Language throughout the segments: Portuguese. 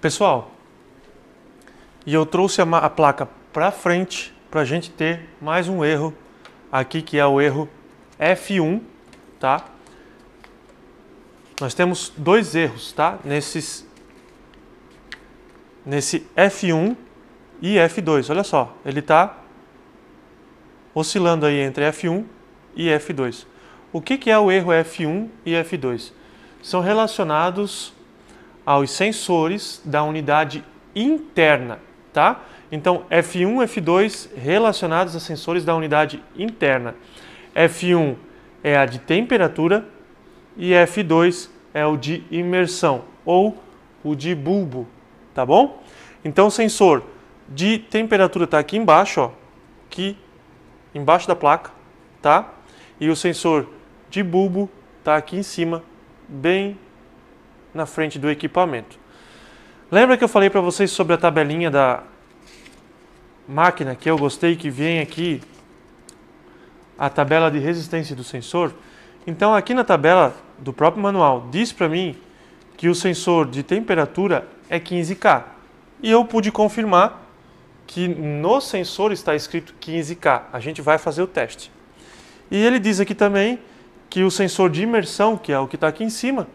Pessoal, e eu trouxe a, a placa para frente para a gente ter mais um erro aqui que é o erro F1, tá? Nós temos dois erros, tá? Nesses nesse F1 e F2. Olha só, ele está oscilando aí entre F1 e F2. O que, que é o erro F1 e F2? São relacionados aos sensores da unidade interna, tá? Então, F1, F2 relacionados a sensores da unidade interna. F1 é a de temperatura e F2 é o de imersão ou o de bulbo, tá bom? Então, o sensor de temperatura está aqui embaixo, ó, aqui embaixo da placa, tá? E o sensor de bulbo está aqui em cima, bem na frente do equipamento. Lembra que eu falei para vocês sobre a tabelinha da máquina que eu gostei que vem aqui a tabela de resistência do sensor? Então aqui na tabela do próprio manual diz para mim que o sensor de temperatura é 15K. E eu pude confirmar que no sensor está escrito 15K. A gente vai fazer o teste. E ele diz aqui também que o sensor de imersão, que é o que está aqui em cima,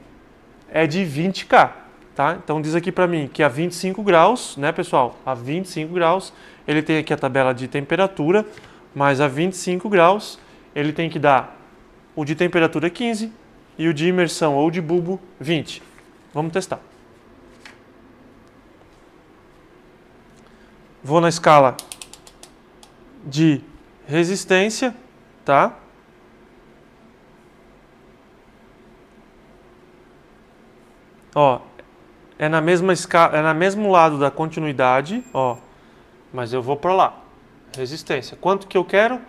é de 20K. Tá? Então diz aqui para mim que a 25 graus, né, pessoal? A 25 graus, ele tem aqui a tabela de temperatura, mas a 25 graus, ele tem que dar o de temperatura 15 é e o de imersão ou de bulbo 20. Vamos testar. Vou na escala de resistência, tá? ó, é na mesma escala, é na mesmo lado da continuidade, ó, mas eu vou para lá. Resistência. Quanto que eu quero?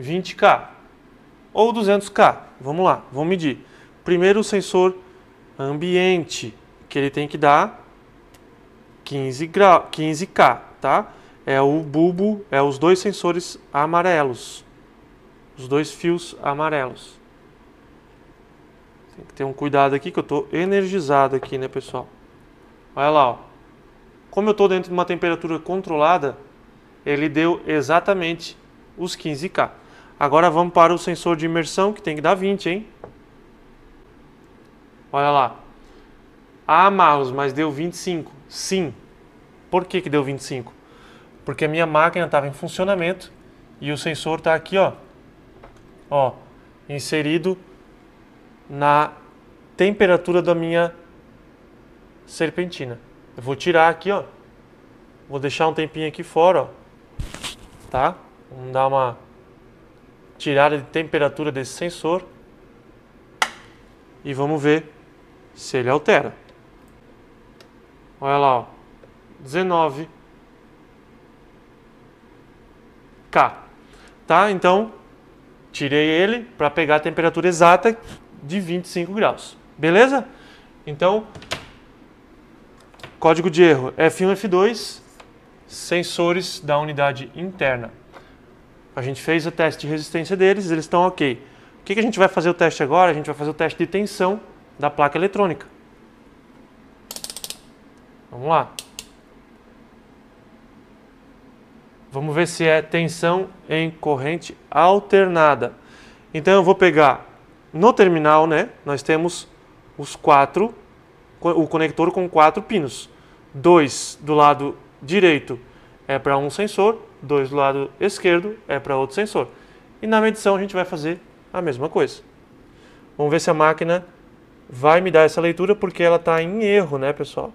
20k ou 200k. Vamos lá, vamos medir. Primeiro o sensor ambiente, que ele tem que dar 15 grau, 15k, tá? É o bulbo, é os dois sensores amarelos. Os dois fios amarelos. Tem que ter um cuidado aqui que eu estou energizado aqui, né, pessoal? Olha lá, ó. Como eu estou dentro de uma temperatura controlada, ele deu exatamente os 15K. Agora vamos para o sensor de imersão, que tem que dar 20, hein? Olha lá. Ah, Marlos, mas deu 25. Sim. Por que, que deu 25? Porque a minha máquina estava em funcionamento e o sensor está aqui, ó. Ó, inserido na temperatura da minha serpentina. Eu vou tirar aqui, ó. Vou deixar um tempinho aqui fora, ó. Tá? Vamos dar uma tirada de temperatura desse sensor. E vamos ver se ele altera. Olha lá, ó. 19 K. Tá? Então, tirei ele para pegar a temperatura exata de 25 graus. Beleza? Então, código de erro F1, F2, sensores da unidade interna. A gente fez o teste de resistência deles, eles estão ok. O que, que a gente vai fazer o teste agora? A gente vai fazer o teste de tensão da placa eletrônica. Vamos lá. Vamos ver se é tensão em corrente alternada. Então eu vou pegar no terminal, né, nós temos os quatro, o conector com quatro pinos. Dois do lado direito é para um sensor, dois do lado esquerdo é para outro sensor. E na medição a gente vai fazer a mesma coisa. Vamos ver se a máquina vai me dar essa leitura porque ela está em erro, né, pessoal?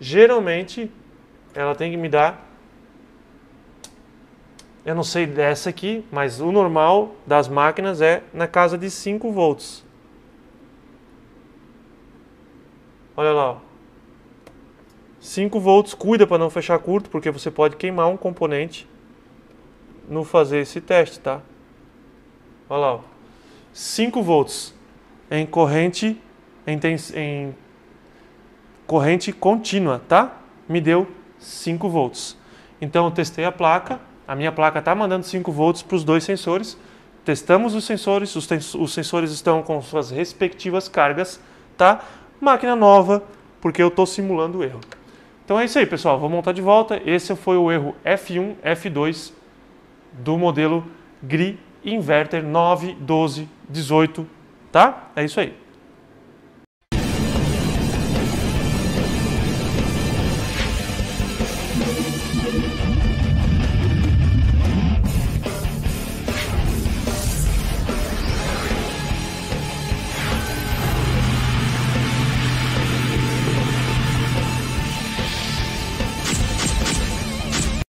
Geralmente ela tem que me dar eu não sei dessa aqui, mas o normal das máquinas é na casa de 5 volts. Olha lá. 5 volts, cuida para não fechar curto, porque você pode queimar um componente no fazer esse teste, tá? Olha lá. 5 volts em corrente em, em corrente contínua, tá? Me deu 5 volts. Então eu testei a placa a minha placa está mandando 5 volts para os dois sensores. Testamos os sensores, os, os, sensores estão com suas respectivas cargas, tá? Máquina nova, porque eu estou simulando o erro. Então é isso aí, pessoal. Vou montar de volta. Esse foi o erro F1, F2 do modelo GRI Inverter 9, 12, 18, tá? É isso aí.